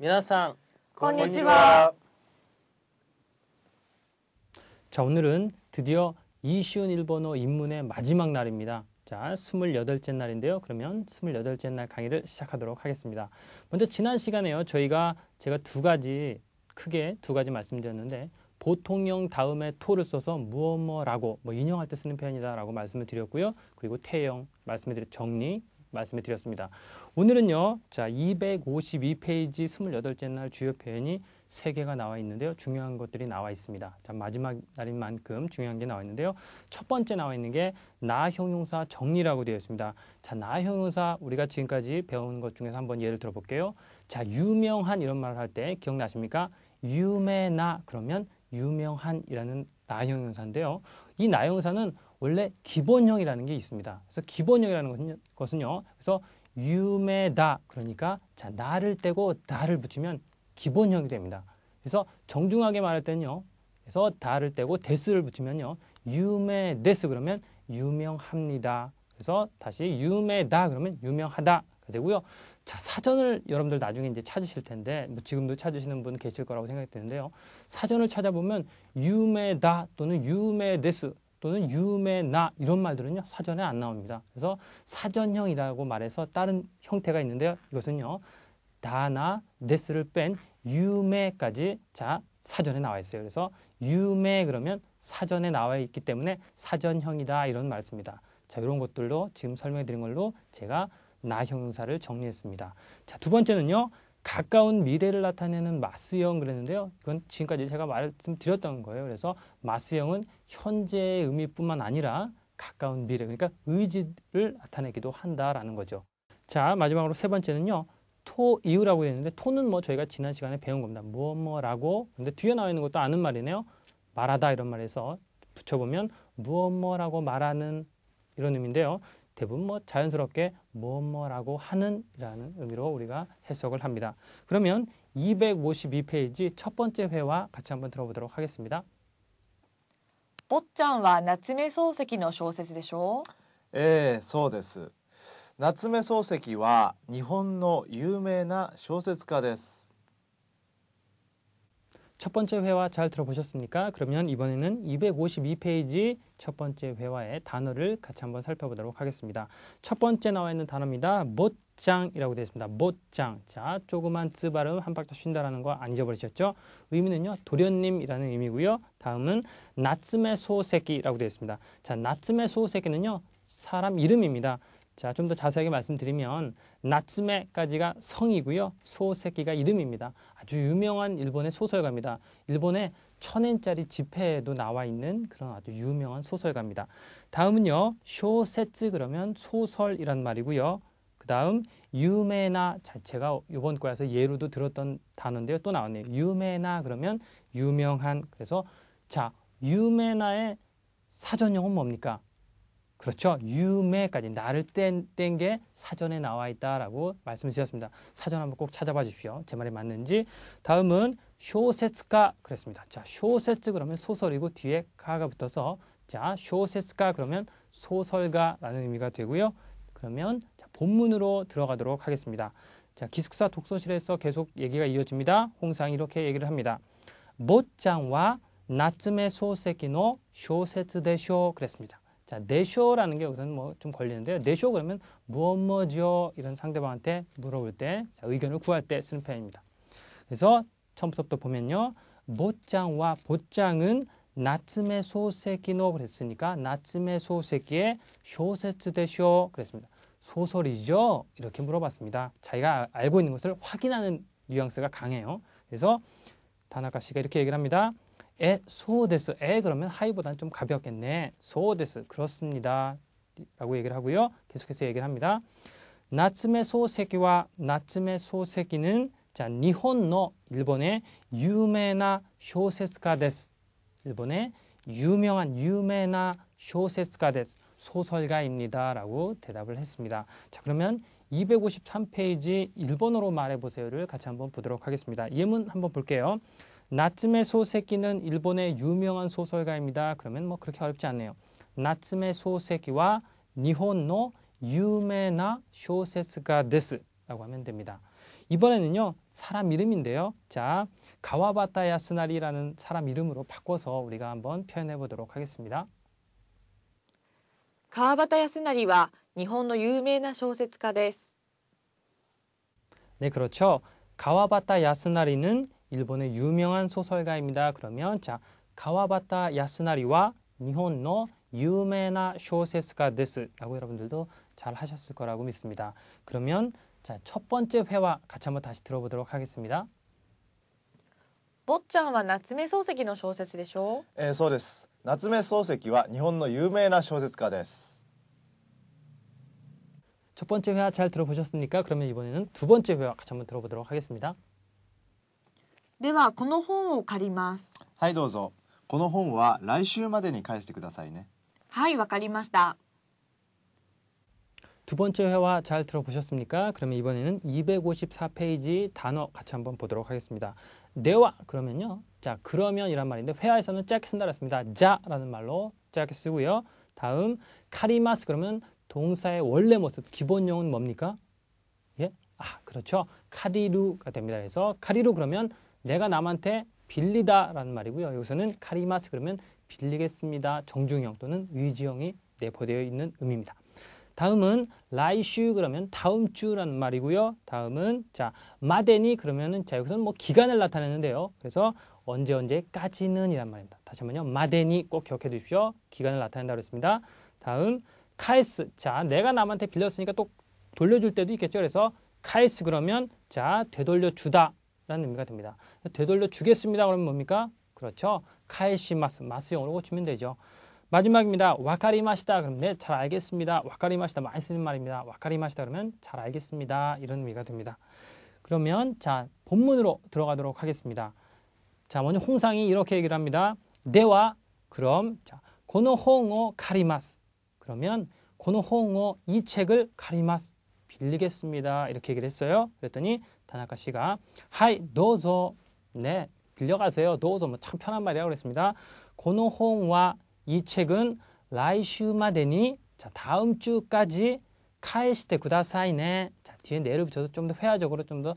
皆さん 건니치와 자 오늘은 드디어 이시운 일본어 입문의 마지막 날입니다. 자, 28째 날인데요. 그러면 28째 날 강의를 시작하도록 하겠습니다. 먼저 지난 시간에요. 저희가 제가 두 가지 크게 두 가지 말씀드렸는데 보통형 다음에 토를 써서 무엇뭐라고 뭐인형할때 쓰는 표현이다라고 말씀을 드렸고요. 그리고 태형 말씀해 드렸 정리 말씀해 드렸습니다. 오늘은요. 자, 252페이지 28째 날 주요 표현이 세 개가 나와 있는데요. 중요한 것들이 나와 있습니다. 자, 마지막 날인 만큼 중요한 게 나와 있는데요. 첫 번째 나와 있는 게나 형용사 정리라고 되어 있습니다. 자, 나 형용사 우리가 지금까지 배운 것 중에서 한번 예를 들어 볼게요. 자, 유명한 이런 말을 할 때 기억나십니까? 유메나 그러면 유명한이라는 나 형용사인데요. 이나 형용사는 원래 기본형이라는 게 있습니다. 그래서 기본형이라는 것은요. 그래서 유메다 그러니까 자 나를 떼고 나를 붙이면 기본형이 됩니다. 그래서 정중하게 말할 때는요. 그래서 다를 떼고 데스를 붙이면요. 유메 데스 그러면 유명합니다. 그래서 다시 유메다 그러면 유명하다 되고요. 자, 사전을 여러분들 나중에 이제 찾으실 텐데 뭐 지금도 찾으시는 분 계실 거라고 생각이 드는데요. 사전을 찾아보면 유메다 또는 유메데스 또는 유메나 이런 말들은요. 사전에 안 나옵니다. 그래서 사전형이라고 말해서 다른 형태가 있는데요. 이것은요. 다나 데스를 뺀 유메까지 자 사전에 나와 있어요. 그래서 유메 그러면 사전에 나와 있기 때문에 사전형이다 이런 말씀입니다. 자 이런 것들로 지금 설명해 드린 걸로 제가 나 형용사를 정리했습니다. 자두 번째는요. 가까운 미래를 나타내는 마스형 그랬는데요. 이건 지금까지 제가 말씀드렸던 거예요. 그래서 마스형은 현재의 의미뿐만 아니라 가까운 미래, 그러니까 의지를 나타내기도 한다라는 거죠. 자, 마지막으로 세 번째는요. 토 이유라고 했는데 토는 뭐 저희가 지난 시간에 배운 겁니다. 무엇 뭐라고 근데 뒤에 나와 있는 것도 아는 말이네요. 말하다 이런 말에서 붙여보면 무엇 뭐라고 말하는 이런 의미인데요. 대부분 뭐 자연스럽게 무엇 뭐라고 하는이라는 의미로 우리가 해석을 합니다. 그러면 252페이지 첫 번째 회와 같이 한번 들어보도록 하겠습니다. 坊ちゃんは夏目漱石の小説でしょそうです 夏目漱石は日本の有名な小説家です。첫 번째 회화 잘 들어보셨습니까? 그러면 이번에는 252페이지 첫 번째 회화의 단어를 같이 한번 살펴보도록 하겠습니다. 첫 번째 나와 있는 단어입니다. 못장이라고 되어 있습니다. 못장. 자, 조그만 쯔 발음 한 박자 쉰다라는 거 안 잊어버리셨죠? 의미는요, 도련님이라는 의미고요. 다음은 나츠메 소세끼라고 되어 있습니다. 자, 나츠메 소세끼는요, 사람 이름입니다. 자, 좀 더 자세하게 말씀드리면 나츠메까지가 성이고요. 소세끼가 이름입니다. 아주 유명한 일본의 소설가입니다. 일본의 천엔짜리 지폐에도 나와 있는 그런 아주 유명한 소설가입니다. 다음은요. 쇼세츠 그러면 소설이란 말이고요. 그다음 유메나 자체가 요번 과에서 예로도 들었던 단어인데요. 또 나왔네요. 유메나 그러면 유명한 그래서 자, 유메나의 사전형은 뭡니까? 그렇죠. 유매까지 나를 뗀 게 사전에 나와 있다라고 말씀을 주셨습니다. 사전 한번 꼭 찾아봐 주십시오. 제 말이 맞는지. 다음은 쇼세츠가 그랬습니다. 자, 쇼세츠 그러면 소설이고 뒤에 가가 붙어서 자, 쇼세츠가 그러면 소설가라는 의미가 되고요. 그러면 자, 본문으로 들어가도록 하겠습니다. 자, 기숙사 독서실에서 계속 얘기가 이어집니다. 홍상이 이렇게 얘기를 합니다. 모짱와 나츠메 소세키노 쇼세츠 대쇼 그랬습니다. 자, 내쇼라는 게 여기서는 뭐좀 걸리는데요. 내쇼 그러면 무엇 뭐지요? 이런 상대방한테 물어볼 때 자, 의견을 구할 때 쓰는 표현입니다. 그래서 처음부터 보면요. 보짱과 보짱은 나츠메 소세키노 그랬으니까 나츠메 소세키의 쇼세트 대쇼 그랬습니다. 소설이죠? 이렇게 물어봤습니다. 자기가 아, 알고 있는 것을 확인하는 뉘앙스가 강해요. 그래서 다나카 씨가 이렇게 얘기를 합니다. 에 소데스 에 그러면 하이보다는 좀 가볍겠네 소데스 그렇습니다 라고 얘기를 하고요 계속해서 얘기를 합니다 나츠메 소세기와 나츠메 소세기는 자 니혼노 일본의 유메나 쇼세스가 데스 일본의 유명한 유메나 쇼세스가 데스 소설가입니다 라고 대답을 했습니다 자 그러면 253페이지 일본어로 말해보세요를 같이 한번 보도록 하겠습니다 예문 한번 볼게요 나츠메 소세키는 일본의 유명한 소설가입니다. 그러면 뭐 그렇게 어렵지 않네요. 나츠메 소세키와 니혼노 유메나 쇼세스가 데스 라고 하면 됩니다. 이번에는요. 사람 이름인데요. 자, 가와바타 야스나리라는 사람 이름으로 바꿔서 우리가 한번 표현해 보도록 하겠습니다. 가와바타 川端康成は日本の有名な小説家です。 네, 그렇죠. 가와바타 야스나리는 일본의 유명한 소설가입니다. 그러면 자, 가와바타 야스나리와 니혼의 유메나 쇼세스가 데스라고 여러분들도 잘 하셨을 거라고 믿습니다. 그러면 자, 첫 번째 회화 같이 한번 다시 들어보도록 하겠습니다. 坊ちゃんは夏目漱石の小説でしょえーそうです夏目漱石は日本の有名な小説家です첫 예, 번째 회화 잘 들어보셨습니까? 그러면 이번에는 두 번째 회화 같이 한번 들어보도록 하겠습니다. ではこの本を借りますはいどうぞこの本は来週までに返してくださいねはいわかりました두 번째 회화 잘 들어보셨습니까? 그러면 이번에는 254페이지 단어 같이 한번 보도록 하겠습니다. 네와 그러면요. 자, 그러면이란 말인데 회화에서는 짧게 쓴다 그랬습니다. 자라는 말로 짧게 쓰고요. 다음 카리마스 그러면 동사의 원래 모습 기본형은 뭡니까? 예? 아, 그렇죠. 카리루가 됩니다. 그래서 카리루 그러면 내가 남한테 빌리다라는 말이고요. 여기서는 카리마스 그러면 빌리겠습니다. 정중형 또는 위지형이 내포되어 있는 의미입니다. 다음은 라이슈 그러면 다음 주라는 말이고요. 다음은 자 마데니 그러면은 자 여기서는 뭐 기간을 나타내는데요. 그래서 언제 언제까지는 이란 말입니다. 다시 한번요. 마데니 꼭 기억해 두십시오 기간을 나타낸다고 했습니다. 다음 카이스 자 내가 남한테 빌렸으니까 또 돌려줄 때도 있겠죠. 그래서 카이스 그러면 자 되돌려 주다 라는 의미가 됩니다. 되돌려 주겠습니다. 그러면 뭡니까? 그렇죠. 카이시마스, 마스 용어로 고치면 되죠. 마지막입니다. 와카리마시다. 그럼 네, 잘 알겠습니다. 와카리마시다. 많이 쓰는 말입니다. 와카리마시다. 그러면 잘 알겠습니다. 이런 의미가 됩니다. 그러면 자, 본문으로 들어가도록 하겠습니다. 자, 먼저 홍상이 이렇게 얘기를 합니다. 네와 그럼 자, 고노홍어 카리마스. 그러면 고노홍어 이 책을 카리마스. 빌리겠습니다. 이렇게 얘기를 했어요. 그랬더니 다나카 씨가 하이 도저 네 빌려가세요. 도저 뭐참 편한 말이라고 그랬습니다. 고노홍와 이 책은 라이슈마데니 자 다음 주까지 카에시테 구다사이네 자 뒤에 내를 붙여서 좀 더 회화적으로 좀 더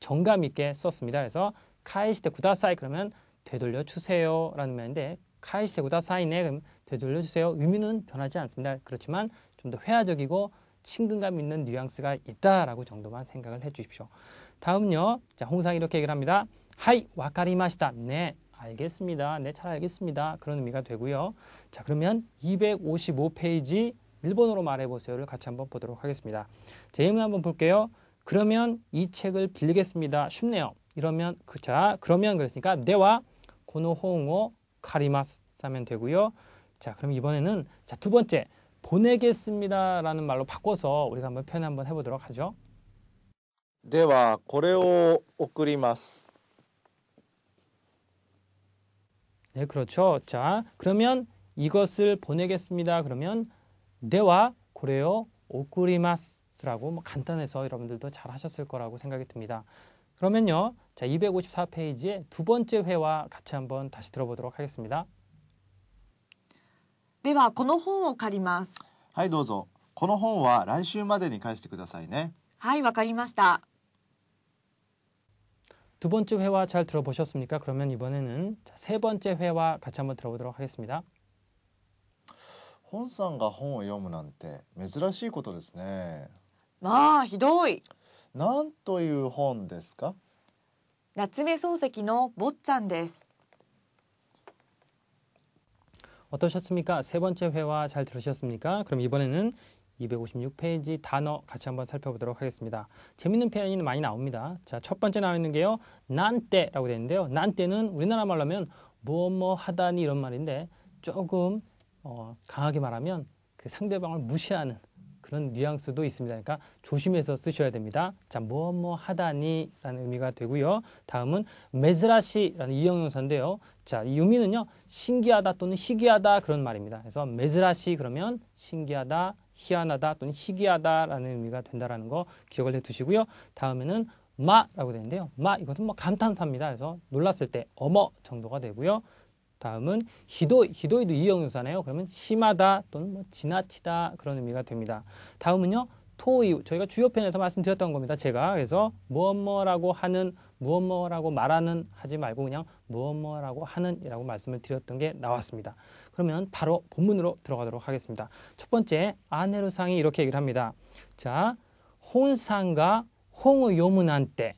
정감 있게 썼습니다. 그래서 카에시테 구다사이 그러면 되돌려 주세요라는 말인데 카이시테 구다사이네 그럼 되돌려 주세요 의미는 변하지 않습니다. 그렇지만 좀 더 회화적이고 친근감 있는 뉘앙스가 있다라고 정도만 생각을 해 주십시오. 다음요. 자, 홍상이 이렇게 얘기를 합니다. 하이, 와카리마시다. 네, 알겠습니다. 네, 잘 알겠습니다. 그런 의미가 되고요. 자, 그러면 255페이지 일본어로 말해보세요를 같이 한번 보도록 하겠습니다. 제문 한번 볼게요. 그러면 이 책을 빌리겠습니다. 쉽네요. 이러면 그, 자, 그러면 그랬으니까 네와 고노호응오 카리마스 하면 되고요. 자, 그럼 이번에는 자, 두 번째 보내겠습니다 라는 말로 바꿔서 우리가 한번 표현 한번 해보도록 하죠. ではこれを送ります. 네, 그렇죠. 자, 그러면 이것을 보내겠습니다. 그러면 대화 고래요 오쿠리마스라고 뭐 간단해서 여러분들도 잘 하셨을 거라고 생각이 듭니다. 그러면요. 자, 254페이지의 두 번째 회와 같이 한번 다시 들어보도록 하겠습니다. ではこの本を借りますはいどうぞこの本は来週までに返してくださいねはいわかりました두번째회화잘들어보셨습니까그러면이번에는세번째회화같이한번들어보도록하겠습니다本さんが本を読むなんて珍しいことですね。まあひどい。なんという本ですか？夏目漱石の坊ちゃんです。 어떠셨습니까? 세 번째 회화 잘 들으셨습니까? 그럼 이번에는 256페이지 단어 같이 한번 살펴보도록 하겠습니다. 재밌는 표현이 많이 나옵니다. 자, 첫 번째 나와 있는 게요. 난때라고 되어 있는데요. 난때는 우리나라 말로 하면 뭐 뭐 하다니 이런 말인데 조금 어, 강하게 말하면 그 상대방을 무시하는 그런 뉘앙스도 있습니다. 그러니까 조심해서 쓰셔야 됩니다. 자, 뭐뭐 하다니라는 의미가 되고요. 다음은 메즈라시라는 이형용사인데요. 자, 이 의미는요. 신기하다 또는 희귀하다 그런 말입니다. 그래서 메즈라시 그러면 신기하다, 희한하다 또는 희귀하다라는 의미가 된다라는 거 기억을 해 두시고요. 다음에는 마라고 되는데요. 마 이것은 뭐 감탄사입니다. 그래서 놀랐을 때 어머 정도가 되고요. 다음은 히도 희도이도 이형용사네요. 그러면 심하다 또는 뭐 지나치다 그런 의미가 됩니다. 다음은요. 토이 저희가 주요 편에서 말씀드렸던 겁니다. 제가 그래서 무엇뭐라고 하는 무엇뭐라고 말하는 하지 말고 그냥 무엇뭐라고 하는이라고 말씀을 드렸던 게 나왔습니다. 그러면 바로 본문으로 들어가도록 하겠습니다. 첫 번째 아내로상이 이렇게 얘기를 합니다. 자 혼상과 홍의 요문한테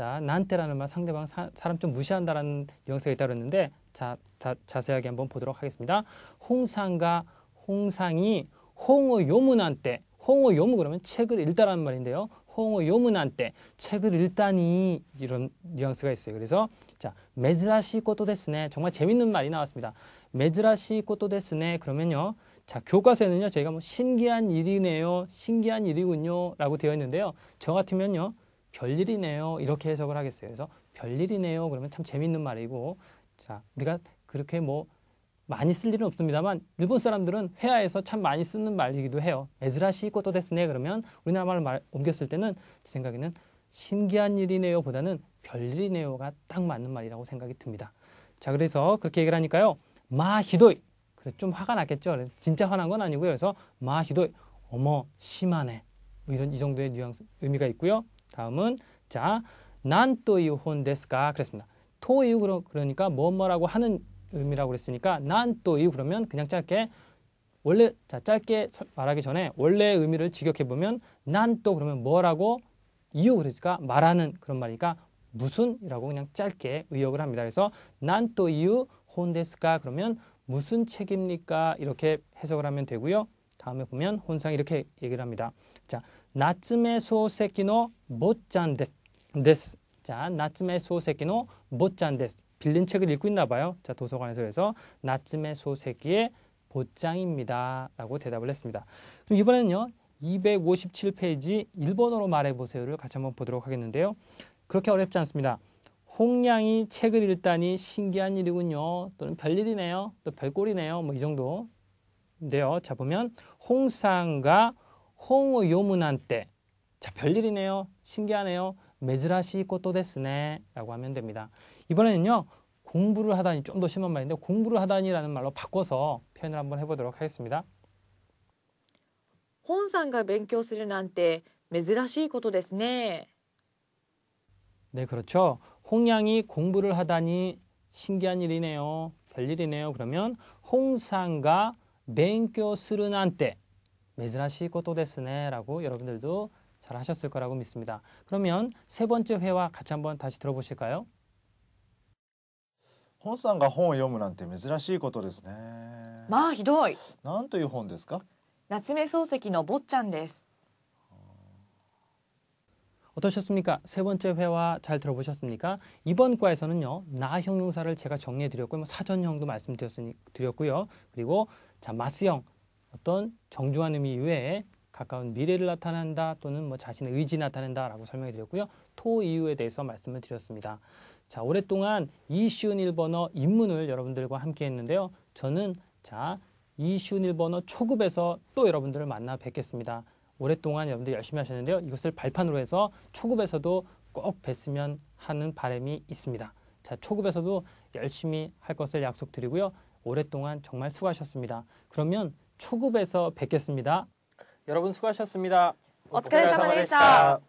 자, 나한테라는 말 상대방 사, 사람 좀 무시한다라는 영상이 있다고 했는데 자, 자, 자세하게 한번 보도록 하겠습니다. 홍상과 홍상이 홍어 요문한테 홍어 요문 그러면 책을 읽다라는 말인데요. 홍어 요문한테 책을 읽다니 이런 뉘앙스가 있어요. 그래서 자, 메즈라시 꽃도 됐으네 정말 재밌는 말이 나왔습니다. 메즈라시 꽃도 됐으네 그러면요. 자, 교과서에는요. 저희가 뭐 신기한 일이네요. 신기한 일이군요라고 되어 있는데요. 저 같으면요. 별일이네요. 이렇게 해석을 하겠어요. 그래서 별일이네요. 그러면 참 재밌는 말이고 자 우리가 그렇게 뭐 많이 쓸 일은 없습니다만 일본 사람들은 회화에서 참 많이 쓰는 말이기도 해요. 에즈라시 이또도 됐으네 그러면 우리나라 말을 말, 옮겼을 때는 제 생각에는 신기한 일이네요 보다는 별일이네요가 딱 맞는 말이라고 생각이 듭니다. 자 그래서 그렇게 얘기를 하니까요. 마히도이 그래서 좀 화가 났겠죠. 진짜 화난 건 아니고요. 그래서 마히도이 어머 심하네 뭐 이런 이 정도의 뉘앙스 의미가 있고요. 다음은 자, 난 또 이혼 데스까 그랬습니다. 토이 그러니까 뭐 뭐라고 하는 의미라고 그랬으니까 난 또이 그러면 그냥 짧게 원래 자 짧게 말하기 전에 원래의 미를 직역해 보면 난 또 그러면 뭐라고 이유 그러니까 말하는 그런 말이니까 무슨이라고 그냥 짧게 의역을 합니다. 그래서 난 또 이유 혼데스까 그러면 무슨 책입니까 이렇게 해석을 하면 되고요. 다음에 보면 혼상 이렇게 얘기를 합니다. 자 夏目漱石の坊ちゃんです。자, 나츠메 소세키노 못잔데스. 빌린 책을 읽고 있나 봐요. 자, 도서관에서 그래서 나츠메 소세키의 보장입니다. 라고 대답을 했습니다. 이번에는요. 257페이지 일본어로 말해보세요를 같이 한번 보도록 하겠는데요. 그렇게 어렵지 않습니다. 홍양이 책을 읽다니 신기한 일이군요. 또는 별일이네요. 또 별꼴이네요. 뭐 이 정도인데요. 자, 보면 홍상과 本を 요문한테 자 별일이네요. 신기하네요. 메즈라시 것또 데스네 라고 하면 됩니다. 이번에는요. 공부를 하다니 좀 더 심한 말인데 공부를 하다니라는 말로 바꿔서 표현을 한번 해보도록 하겠습니다. 本상가맹교스르るなんて珍しいことですね 네, 그렇죠. 홍양이 공부를 하다니 신기한 일이네요. 별일이네요. 그러면 홍상가 맹교스르난테 珍しい 것도 데스네라고 여러분들도 잘 하셨을 거라고 믿습니다. 그러면 세 번째 회화 같이 한번 다시 들어보실까요? 本さんが本を読むなんて珍しいことですね。まあひどい。なんという本ですか？夏目漱石の「坊ちゃん」です。 어떠셨습니까? 세 번째 회화 잘 들어보셨습니까? 이번 과에서는요, 나 형용사를 제가 정리해 드렸고, 뭐 사전형도 말씀드렸고요. 그리고 자, 마스형, 어떤 정중한 의미 이외에 가까운 미래를 나타낸다 또는 뭐 자신의 의지 나타낸다라고 설명해 드렸고요. 토 이유에 대해서 말씀을 드렸습니다. 자, 오랫동안 이 쉬운 일번어 입문을 여러분들과 함께 했는데요. 저는 자, 이 쉬운 일번어 초급에서 또 여러분들을 만나 뵙겠습니다. 오랫동안 여러분들 열심히 하셨는데요. 이것을 발판으로 해서 초급에서도 꼭 뵀으면 하는 바람이 있습니다. 자, 초급에서도 열심히 할 것을 약속드리고요. 오랫동안 정말 수고하셨습니다. 그러면 초급에서 뵙겠습니다. 여러분 수고하셨습니다. お疲れ様でした。